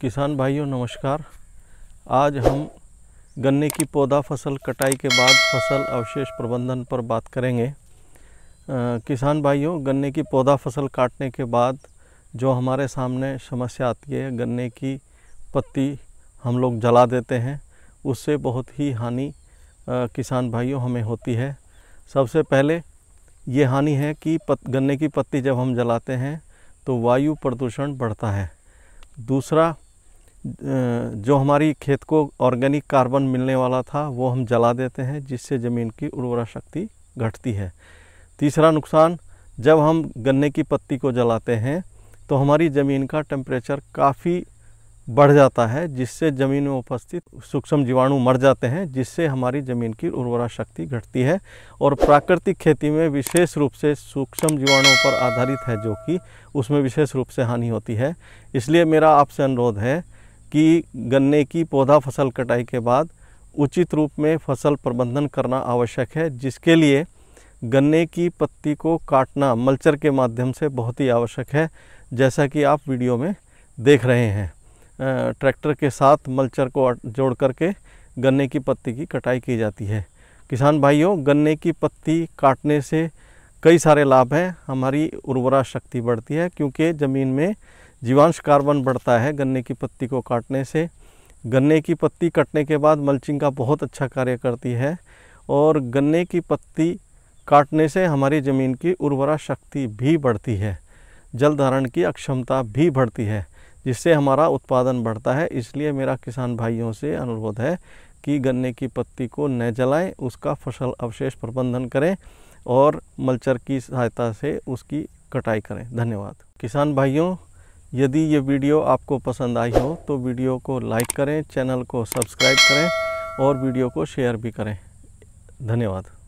किसान भाइयों नमस्कार आज हम गन्ने की पौधा फसल कटाई के बाद फसल अवशेष प्रबंधन पर बात करेंगे आ, किसान भाइयों गन्ने की पौधा फसल काटने के बाद जो हमारे सामने समस्या आती है गन्ने की पत्ती हम लोग जला देते हैं उससे बहुत ही हानि किसान भाइयों हमें होती है सबसे पहले ये हानि है कि पत, गन्ने की पत्ती जब हम जलाते हैं तो वायु प्रदूषण बढ़ता है दूसरा जो हमारी खेत को ऑर्गेनिक कार्बन मिलने वाला था वो हम जला देते हैं जिससे ज़मीन की उर्वरा शक्ति घटती है तीसरा नुकसान जब हम गन्ने की पत्ती को जलाते हैं तो हमारी ज़मीन का टेम्परेचर काफ़ी बढ़ जाता है जिससे ज़मीन में उपस्थित सूक्ष्म जीवाणु मर जाते हैं जिससे हमारी ज़मीन की उर्वरा शक्ति घटती है और प्राकृतिक खेती में विशेष रूप से सूक्ष्म जीवाणुओं पर आधारित है जो कि उसमें विशेष रूप से हानि होती है इसलिए मेरा आपसे अनुरोध है कि गन्ने की पौधा फसल कटाई के बाद उचित रूप में फसल प्रबंधन करना आवश्यक है जिसके लिए गन्ने की पत्ती को काटना मल्चर के माध्यम से बहुत ही आवश्यक है जैसा कि आप वीडियो में देख रहे हैं ट्रैक्टर के साथ मल्चर को जोड़ करके गन्ने की पत्ती की कटाई की जाती है किसान भाइयों गन्ने की पत्ती काटने से कई सारे लाभ हैं हमारी उर्वरा शक्ति बढ़ती है क्योंकि ज़मीन में जीवांश कार्बन बढ़ता है गन्ने की पत्ती को काटने से गन्ने की पत्ती कटने के बाद मल्चिंग का बहुत अच्छा कार्य करती है और गन्ने की पत्ती काटने से हमारी ज़मीन की उर्वरा शक्ति भी बढ़ती है जल धारण की अक्षमता भी बढ़ती है जिससे हमारा उत्पादन बढ़ता है इसलिए मेरा किसान भाइयों से अनुरोध है कि गन्ने की पत्ती को न जलाएं उसका फसल अवशेष प्रबंधन करें और मल्चर की सहायता से उसकी कटाई करें धन्यवाद किसान भाइयों यदि ये वीडियो आपको पसंद आई हो तो वीडियो को लाइक करें चैनल को सब्सक्राइब करें और वीडियो को शेयर भी करें धन्यवाद